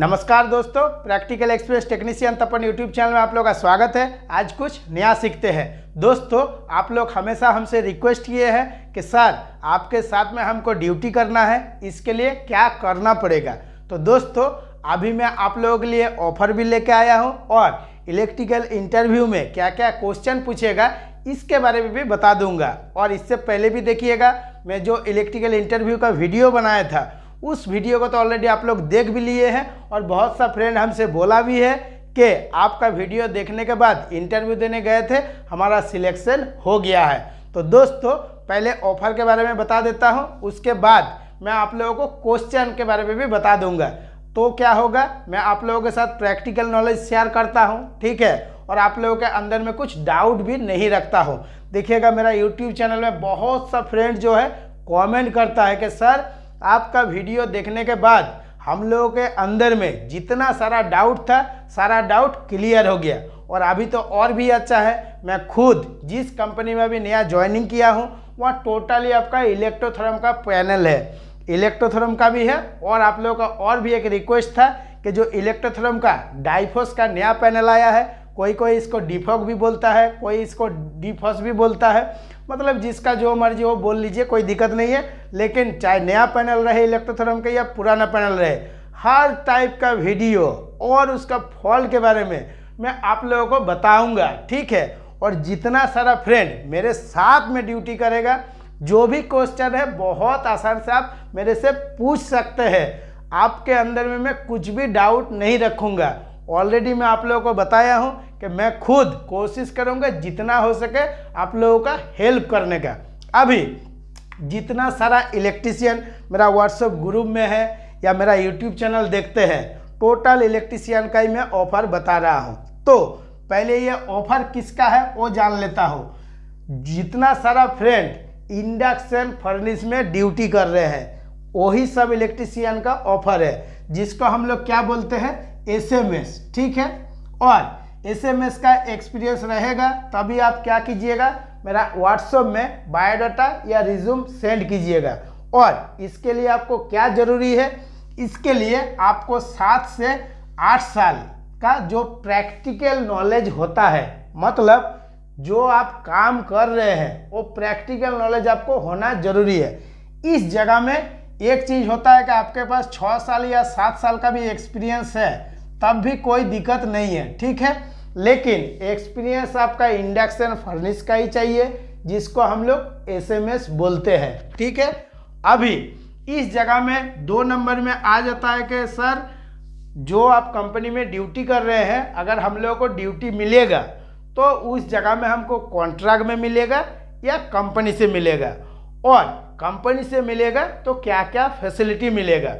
नमस्कार दोस्तों practical express technician Tapan YouTube channel में आप लोग का स्वागत है आज कुछ नया सीखते हैं दोस्तों आप लोग हमेशा हमसे रिक्वेस्ट किए हैं कि सर आपके साथ में हमको ड्यूटी करना है इसके लिए क्या करना पड़ेगा तो दोस्तों अभी मैं आप लोगों के लिए ऑफर भी लेके आया हूँ और इलेक्ट्रिकल इंटरव्यू में क्या क्या क्वेश्चन पूछेगा इसके बारे में भी बता दूंगा और इससे पहले भी देखिएगा मैं जो इलेक्ट्रिकल इंटरव्यू का वीडियो बनाया था उस वीडियो को तो ऑलरेडी आप लोग देख भी लिए हैं और बहुत सा फ्रेंड हमसे बोला भी है कि आपका वीडियो देखने के बाद इंटरव्यू देने गए थे हमारा सिलेक्शन हो गया है तो दोस्तों पहले ऑफर के बारे में बता देता हूँ उसके बाद मैं आप लोगों को क्वेश्चन के बारे में भी बता दूंगा तो क्या होगा मैं आप लोगों के साथ प्रैक्टिकल नॉलेज शेयर करता हूँ ठीक है और आप लोगों के अंदर में कुछ डाउट भी नहीं रखता हूँ देखिएगा मेरा यूट्यूब चैनल में बहुत सा फ्रेंड जो है कमेंट करता है कि सर आपका वीडियो देखने के बाद हम लोगों के अंदर में जितना सारा डाउट था सारा डाउट क्लियर हो गया और अभी तो और भी अच्छा है मैं खुद जिस कंपनी में अभी नया ज्वाइनिंग किया हूँ वह टोटली आपका इलेक्ट्रोथर्म का पैनल है इलेक्ट्रोथर्म का भी है और आप लोगों का और भी एक रिक्वेस्ट था कि जो इलेक्ट्रोथर्म का डाइफोस का नया पैनल आया है कोई कोई इसको डिफॉक भी बोलता है कोई इसको डिफॉस भी बोलता है मतलब जिसका जो मर्जी हो बोल लीजिए कोई दिक्कत नहीं है लेकिन चाहे नया पैनल रहे इलेक्ट्रोथर्म का या पुराना पैनल रहे हर टाइप का वीडियो और उसका फॉल्ट के बारे में मैं आप लोगों को बताऊंगा ठीक है और जितना सारा फ्रेंड मेरे साथ में ड्यूटी करेगा जो भी क्वेश्चन है बहुत आसान से आप मेरे से पूछ सकते हैं आपके अंदर में मैं कुछ भी डाउट नहीं रखूँगा ऑलरेडी मैं आप लोगों को बताया हूँ कि मैं खुद कोशिश करूँगा जितना हो सके आप लोगों का हेल्प करने का अभी जितना सारा इलेक्ट्रिशियन मेरा व्हाट्सएप ग्रुप में है या मेरा यूट्यूब चैनल देखते हैं टोटल इलेक्ट्रिशियन का ही मैं ऑफर बता रहा हूँ तो पहले ये ऑफर किसका है वो जान लेता हूँ जितना सारा फ्रेंड इंडक्शन फर्निस में ड्यूटी कर रहे हैं वही सब इलेक्ट्रिशियन का ऑफर है जिसको हम लोग क्या बोलते हैं एस ठीक है और एसएमएस का एक्सपीरियंस रहेगा तभी आप क्या कीजिएगा मेरा व्हाट्सएप में बायोडाटा या रिज्यूम सेंड कीजिएगा और इसके लिए आपको क्या ज़रूरी है इसके लिए आपको सात से आठ साल का जो प्रैक्टिकल नॉलेज होता है मतलब जो आप काम कर रहे हैं वो प्रैक्टिकल नॉलेज आपको होना ज़रूरी है इस जगह में एक चीज़ होता है कि आपके पास छः साल या सात साल का भी एक्सपीरियंस है तब भी कोई दिक्कत नहीं है ठीक है लेकिन एक्सपीरियंस आपका इंडक्शन फर्निश का ही चाहिए जिसको हम लोग एसएमएस बोलते हैं ठीक है अभी इस जगह में दो नंबर में आ जाता है कि सर जो आप कंपनी में ड्यूटी कर रहे हैं अगर हम लोगों को ड्यूटी मिलेगा तो उस जगह में हमको कॉन्ट्रैक्ट में मिलेगा या कंपनी से मिलेगा और कंपनी से मिलेगा तो क्या क्या फैसिलिटी मिलेगा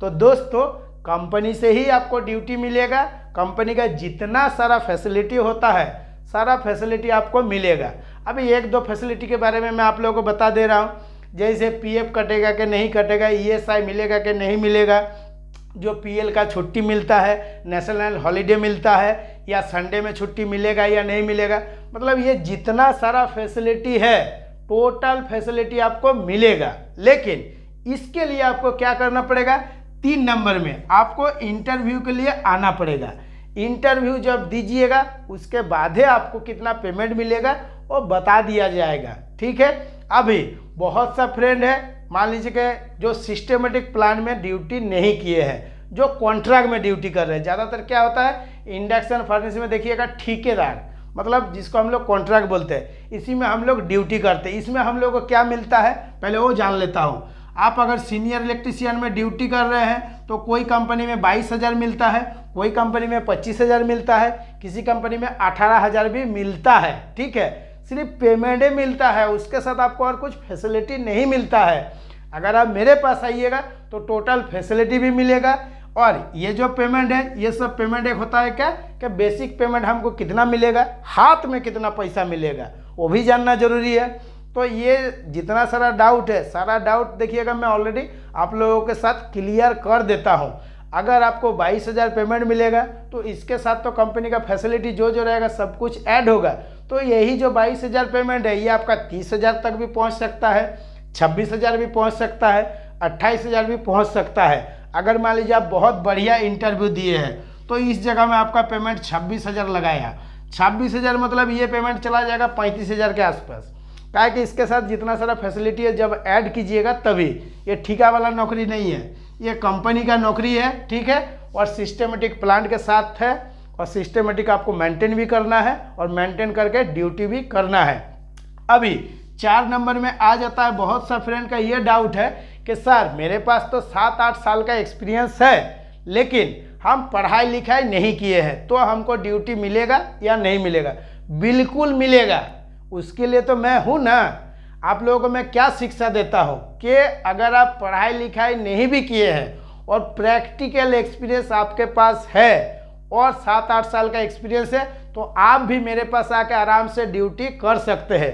तो दोस्तों कंपनी से ही आपको ड्यूटी मिलेगा कंपनी का जितना सारा फैसिलिटी होता है सारा फैसिलिटी आपको मिलेगा अभी एक दो फैसिलिटी के बारे में मैं आप लोगों को बता दे रहा हूँ जैसे पीएफ कटेगा कि नहीं कटेगा ईएसआई मिलेगा कि नहीं मिलेगा जो पीएल का छुट्टी मिलता है नेशनल हॉलीडे मिलता है या संडे में छुट्टी मिलेगा या नहीं मिलेगा मतलब ये जितना सारा फैसिलिटी है टोटल फैसिलिटी आपको मिलेगा लेकिन इसके लिए आपको क्या करना पड़ेगा तीन नंबर में आपको इंटरव्यू के लिए आना पड़ेगा इंटरव्यू जब दीजिएगा उसके बाद ही आपको कितना पेमेंट मिलेगा वो बता दिया जाएगा ठीक है अभी बहुत सा फ्रेंड है मान लीजिए कि जो सिस्टमेटिक प्लान में ड्यूटी नहीं किए हैं जो कॉन्ट्रैक्ट में ड्यूटी कर रहे हैं ज़्यादातर क्या होता है इंडक्शन फर्निस में देखिएगा ठेकेदार मतलब जिसको हम लोग कॉन्ट्रैक्ट बोलते हैं इसी में हम लोग ड्यूटी करते हैं इसमें हम लोग को क्या मिलता है पहले वो जान लेता हूँ आप अगर सीनियर इलेक्ट्रीशियन में ड्यूटी कर रहे हैं तो कोई कंपनी में बाईस हज़ार मिलता है कोई कंपनी में पच्चीस हज़ार मिलता है किसी कंपनी में अठारह हज़ार भी मिलता है ठीक है सिर्फ पेमेंट ही मिलता है उसके साथ आपको और कुछ फैसिलिटी नहीं मिलता है अगर आप मेरे पास आइएगा तो टोटल फैसिलिटी भी मिलेगा और ये जो पेमेंट है ये सब पेमेंट एक होता है क्या कि बेसिक पेमेंट हमको कितना मिलेगा हाथ में कितना पैसा मिलेगा वो भी जानना जरूरी है तो ये जितना सारा डाउट है सारा डाउट देखिएगा मैं ऑलरेडी आप लोगों के साथ क्लियर कर देता हूँ अगर आपको बाईस हज़ार पेमेंट मिलेगा तो इसके साथ तो कंपनी का फैसिलिटी जो जो रहेगा सब कुछ ऐड होगा तो यही जो बाईस हज़ार पेमेंट है ये आपका तीस हज़ार तक भी पहुंच सकता है छब्बीस हज़ार भी पहुंच सकता है अट्ठाईस हज़ार भी पहुंच सकता है अगर मान लीजिए आप बहुत बढ़िया इंटरव्यू दिए हैं तो इस जगह में आपका पेमेंट छब्बीस हज़ार लगाया छब्बीस हज़ार मतलब ये पेमेंट चला जाएगा पैंतीस हज़ार के आसपास क्या कि इसके साथ जितना सारा फैसिलिटी है जब ऐड कीजिएगा तभी ये ठीका वाला नौकरी नहीं है ये कंपनी का नौकरी है ठीक है और सिस्टमेटिक प्लांट के साथ है और सिस्टमेटिक आपको मेंटेन भी करना है और मेंटेन करके ड्यूटी भी करना है अभी चार नंबर में आ जाता है बहुत सा फ्रेंड का ये डाउट है कि सर मेरे पास तो सात आठ साल का एक्सपीरियंस है लेकिन हम पढ़ाई लिखाई नहीं किए हैं तो हमको ड्यूटी मिलेगा या नहीं मिलेगा बिल्कुल मिलेगा उसके लिए तो मैं हूँ ना आप लोगों को मैं क्या शिक्षा देता हूँ कि अगर आप पढ़ाई लिखाई नहीं भी किए हैं और प्रैक्टिकल एक्सपीरियंस आपके पास है और सात आठ साल का एक्सपीरियंस है तो आप भी मेरे पास आके आराम से ड्यूटी कर सकते हैं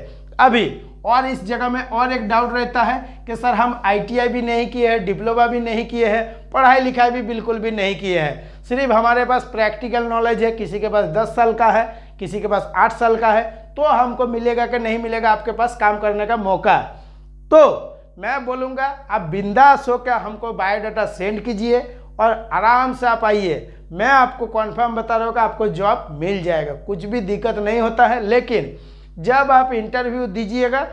अभी और इस जगह में और एक डाउट रहता है कि सर हम आईटीआई भी नहीं किए हैं डिप्लोमा भी नहीं किए हैं पढ़ाई लिखाई भी बिल्कुल भी नहीं किए हैं सिर्फ हमारे पास प्रैक्टिकल नॉलेज है किसी के पास दस साल का है किसी के पास आठ साल का है तो हमको मिलेगा कि नहीं मिलेगा आपके पास काम करने का मौका तो मैं बोलूँगा आप बिंदास होकर हमको बायोडाटा सेंड कीजिए और आराम से आप आइए मैं आपको कॉन्फर्म बता रहा हूँ कि आपको जॉब मिल जाएगा कुछ भी दिक्कत नहीं होता है लेकिन जब आप इंटरव्यू दीजिएगा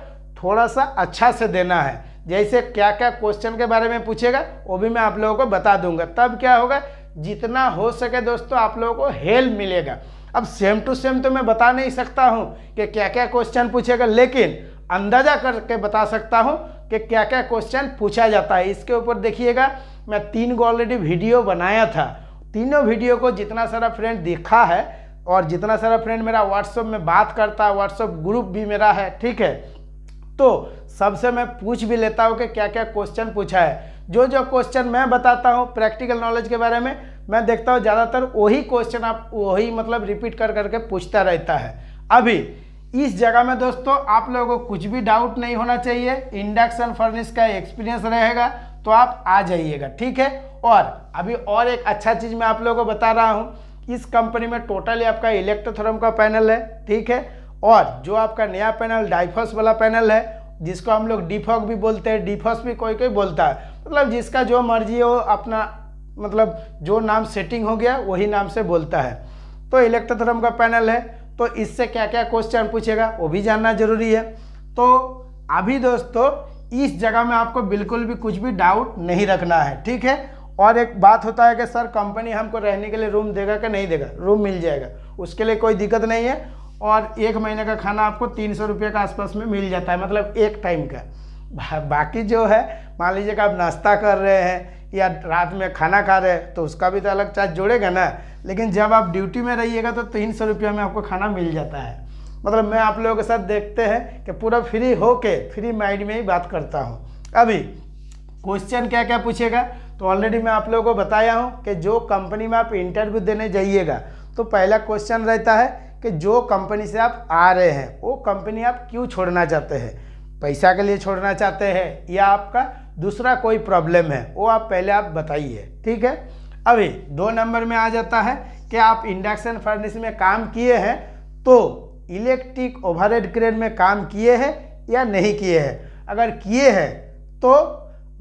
थोड़ा सा अच्छा से देना है जैसे क्या क्या क्वेश्चन के बारे में पूछेगा वो भी मैं आप लोगों को बता दूंगा तब क्या होगा जितना हो सके दोस्तों आप लोगों को हेल्प मिलेगा अब सेम टू सेम तो मैं बता नहीं सकता हूँ कि क्या क्या क्वेश्चन पूछेगा लेकिन अंदाजा करके बता सकता हूँ कि क्या क्या क्वेश्चन पूछा जाता है इसके ऊपर देखिएगा मैं तीन को ऑलरेडी वीडियो बनाया था तीनों वीडियो को जितना सारा फ्रेंड देखा है और जितना सारा फ्रेंड मेरा व्हाट्सअप में बात करता है व्हाट्सअप ग्रुप भी मेरा है ठीक है तो सबसे मैं पूछ भी लेता हूँ कि क्या क्या क्वेश्चन पूछा है जो जो क्वेश्चन मैं बताता हूँ प्रैक्टिकल नॉलेज के बारे में मैं देखता हूँ ज़्यादातर वही क्वेश्चन आप वही मतलब रिपीट कर करके पूछता रहता है अभी इस जगह में दोस्तों आप लोगों को कुछ भी डाउट नहीं होना चाहिए इंडक्शन फर्निस का एक्सपीरियंस रहेगा तो आप आ जाइएगा ठीक है और अभी और एक अच्छा चीज़ मैं आप लोगों को बता रहा हूँ इस कंपनी में टोटली आपका इलेक्ट्रोथर्म का पैनल है ठीक है और जो आपका नया पैनल डाइफॉस वाला पैनल है जिसको हम लोग डिफॉक भी बोलते हैं डिफॉस भी कोई कोई बोलता है मतलब जिसका जो मर्जी हो अपना मतलब जो नाम सेटिंग हो गया वही नाम से बोलता है तो इलेक्ट्रोथर्म का पैनल है तो इससे क्या क्या क्वेश्चन पूछेगा वो भी जानना जरूरी है तो अभी दोस्तों इस जगह में आपको बिल्कुल भी कुछ भी डाउट नहीं रखना है ठीक है और एक बात होता है कि सर कंपनी हमको रहने के लिए रूम देगा कि नहीं देगा रूम मिल जाएगा उसके लिए कोई दिक्कत नहीं है और एक महीने का खाना आपको तीन सौ रुपये के आसपास में मिल जाता है मतलब एक टाइम का बाकी जो है मान लीजिए कि आप नाश्ता कर रहे हैं या रात में खाना खा रहे तो उसका भी तो अलग चार्ज जोड़ेगा ना लेकिन जब आप ड्यूटी में रहिएगा तो तीन सौ रुपया में आपको खाना मिल जाता है मतलब मैं आप लोगों के साथ देखते हैं कि पूरा फ्री हो के फ्री माइंड में ही बात करता हूँ अभी क्वेश्चन क्या क्या पूछेगा तो ऑलरेडी मैं आप लोगों को बताया हूँ कि जो कंपनी में आप इंटरव्यू देने जाइएगा तो पहला क्वेश्चन रहता है कि जो कंपनी से आप आ रहे हैं वो कंपनी आप क्यों छोड़ना चाहते हैं पैसा के लिए छोड़ना चाहते हैं या आपका दूसरा कोई प्रॉब्लम है वो आप पहले आप बताइए ठीक है अभी दो नंबर में आ जाता है कि आप इंडक्शन फर्नेस में काम किए हैं तो इलेक्ट्रिक ओवरहेड क्रेन में काम किए हैं या नहीं किए हैं अगर किए हैं तो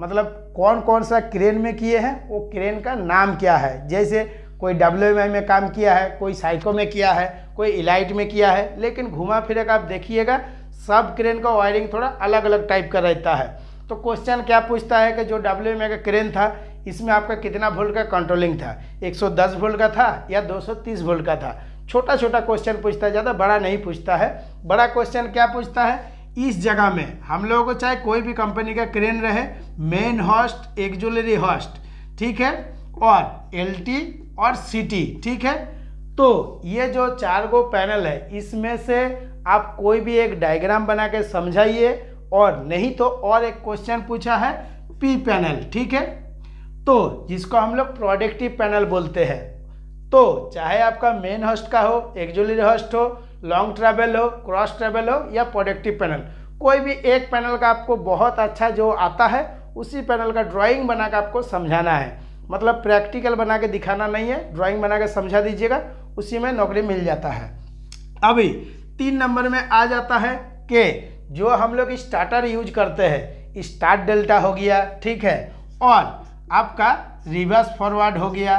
मतलब कौन कौन सा क्रेन में किए हैं वो क्रेन का नाम क्या है जैसे कोई डब्ल्यू में काम किया है कोई साइको में किया है कोई इलाइट में किया है लेकिन घुमा फिरा आप देखिएगा सब क्रेन का वायरिंग थोड़ा अलग अलग टाइप का रहता है तो क्वेश्चन क्या पूछता है कि जो डब्ल्यू एम का क्रेन था इसमें आपका कितना वोल्ट का कंट्रोलिंग था 110 वोल्ट का था या 230 वोल्ट का था छोटा छोटा क्वेश्चन पूछता है ज़्यादा बड़ा नहीं पूछता है बड़ा क्वेश्चन क्या पूछता है इस जगह में हम लोगों को चाहे कोई भी कंपनी का क्रेन रहे मेन हॉस्ट एक्जुलरी हॉस्ट ठीक है और एल और सी ठीक है तो ये जो चार गो पैनल है इसमें से आप कोई भी एक डायग्राम बना के समझाइए और नहीं तो और एक क्वेश्चन पूछा है पी पैनल ठीक है तो जिसको हम लोग प्रोडक्टिव पैनल बोलते हैं तो चाहे आपका मेन होस्ट का हो एक्जुलरी होस्ट हो लॉन्ग ट्रैवल हो क्रॉस ट्रैवल हो या प्रोडक्टिव पैनल कोई भी एक पैनल का आपको बहुत अच्छा जो आता है उसी पैनल का ड्राइंग बना के आपको समझाना है मतलब प्रैक्टिकल बना के दिखाना नहीं है ड्राइंग बना के समझा दीजिएगा उसी में नौकरी मिल जाता है अभी तीन नंबर में आ जाता है के जो हम लोग स्टार्टर यूज करते हैं स्टार्ट डेल्टा हो गया ठीक है और आपका रिवर्स फॉरवर्ड हो गया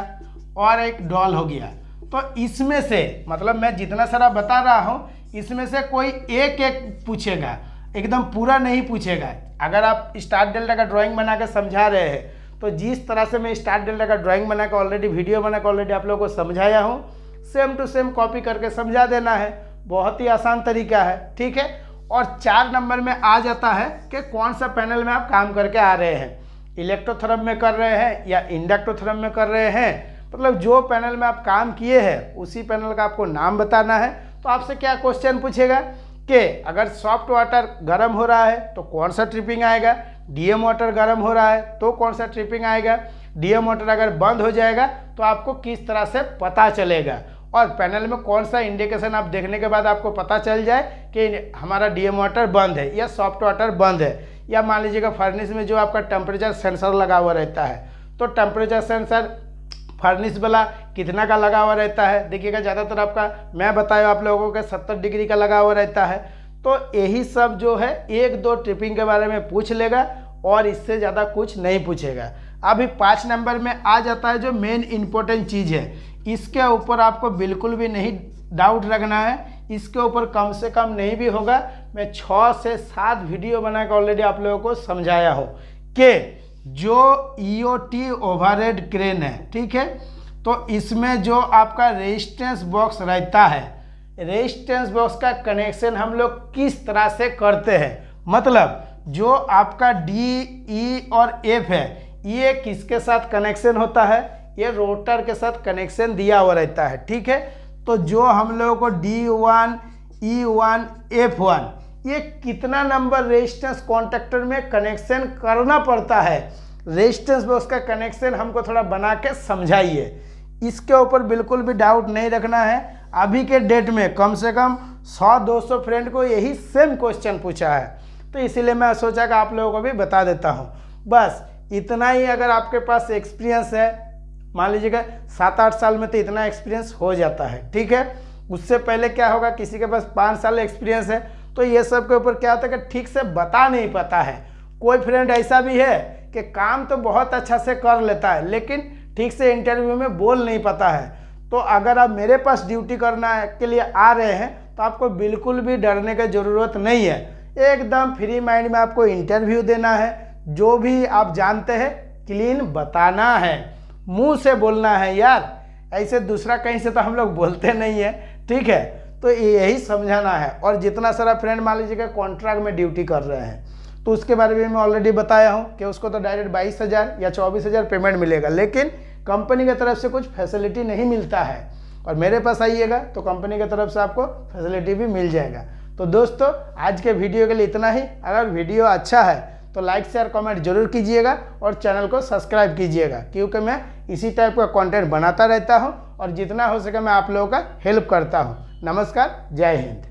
और एक डॉल हो गया तो इसमें से मतलब मैं जितना सारा बता रहा हूँ इसमें से कोई एक एक पूछेगा एकदम पूरा नहीं पूछेगा अगर आप स्टार डेल्टा का ड्राइंग बना के समझा रहे हैं तो जिस तरह से मैं स्टार डेल्टा का ड्राइंग बना के ऑलरेडी वीडियो बना के ऑलरेडी आप लोगों को समझाया हूँ सेम टू सेम कॉपी करके समझा देना है बहुत ही आसान तरीका है ठीक है और चार नंबर में आ जाता है कि कौन सा पैनल में आप काम करके आ रहे हैं इलेक्ट्रोथर्म में कर रहे हैं या इंडक्टोथर्म में कर रहे हैं मतलब जो पैनल में आप काम किए हैं उसी पैनल का आपको नाम बताना है तो आपसे क्या क्वेश्चन पूछेगा कि अगर सॉफ्ट वाटर गर्म हो रहा है तो कौन सा ट्रिपिंग आएगा डीएम वाटर गर्म हो रहा है तो कौन सा ट्रिपिंग आएगा डीएम वाटर अगर बंद हो जाएगा तो आपको किस तरह से पता चलेगा और पैनल में कौन सा इंडिकेशन आप देखने के बाद आपको पता चल जाए कि हमारा डीएम वाटर बंद है या सॉफ्ट वाटर बंद है या मान लीजिएगा फर्निस में जो आपका टेम्परेचर सेंसर लगा हुआ रहता है तो टेम्परेचर सेंसर फर्निस वाला कितना का लगा हुआ रहता है देखिएगा ज़्यादातर आपका मैं बताया आप लोगों के सत्तर डिग्री का लगा हुआ रहता है तो यही सब जो है एक दो ट्रिपिंग के बारे में पूछ लेगा और इससे ज़्यादा कुछ नहीं पूछेगा अभी पाँच नंबर में आ जाता है जो मेन इम्पोर्टेंट चीज़ है इसके ऊपर आपको बिल्कुल भी नहीं डाउट रखना है इसके ऊपर कम से कम नहीं भी होगा मैं छः से सात वीडियो बना के ऑलरेडी आप लोगों को समझाया हो कि जो E O T overhead crane है ठीक है तो इसमें जो आपका रेजिस्टेंस बॉक्स रहता है रेजिस्टेंस बॉक्स का कनेक्शन हम लोग किस तरह से करते हैं मतलब जो आपका डी ई e और एफ है ये किसके साथ कनेक्शन होता है ये रोटर के साथ कनेक्शन दिया हुआ रहता है ठीक है तो जो हम लोगों को D one E one F one ये कितना नंबर रेजिस्टेंस कॉन्टेक्टर में कनेक्शन करना पड़ता है रेजिस्टेंस में उसका कनेक्शन हमको थोड़ा बना के समझाइए इसके ऊपर बिल्कुल भी डाउट नहीं रखना है अभी के डेट में कम से कम 100-200 फ्रेंड को यही सेम क्वेश्चन पूछा है तो इसीलिए मैं सोचा कि आप लोगों को भी बता देता हूँ बस इतना ही अगर आपके पास एक्सपीरियंस है मान लीजिएगा सात आठ साल में तो इतना एक्सपीरियंस हो जाता है ठीक है उससे पहले क्या होगा किसी के पास पाँच साल एक्सपीरियंस है तो ये सब के ऊपर क्या होता है कि ठीक से बता नहीं पाता है कोई फ्रेंड ऐसा भी है कि काम तो बहुत अच्छा से कर लेता है लेकिन ठीक से इंटरव्यू में बोल नहीं पाता है तो अगर आप मेरे पास ड्यूटी करना के लिए आ रहे हैं तो आपको बिल्कुल भी डरने की ज़रूरत नहीं है एकदम फ्री माइंड में आपको इंटरव्यू देना है जो भी आप जानते हैं क्लीन बताना है मुंह से बोलना है यार ऐसे दूसरा कहीं से तो हम लोग बोलते नहीं है ठीक है तो यही समझाना है और जितना सारा फ्रेंड मान लीजिएगा कॉन्ट्रैक्ट में ड्यूटी कर रहे हैं तो उसके बारे में मैं ऑलरेडी बताया हूँ कि उसको तो डायरेक्ट बाईस हज़ार या चौबीस हज़ार पेमेंट मिलेगा लेकिन कंपनी की तरफ से कुछ फैसिलिटी नहीं मिलता है और मेरे पास आइएगा तो कंपनी की तरफ से आपको फैसिलिटी भी मिल जाएगा तो दोस्तों आज के वीडियो के लिए इतना ही अगर वीडियो अच्छा है तो लाइक शेयर कमेंट जरूर कीजिएगा और चैनल को सब्सक्राइब कीजिएगा क्योंकि मैं इसी टाइप का कंटेंट बनाता रहता हूँ और जितना हो सके मैं आप लोगों का हेल्प करता हूँ नमस्कार जय हिंद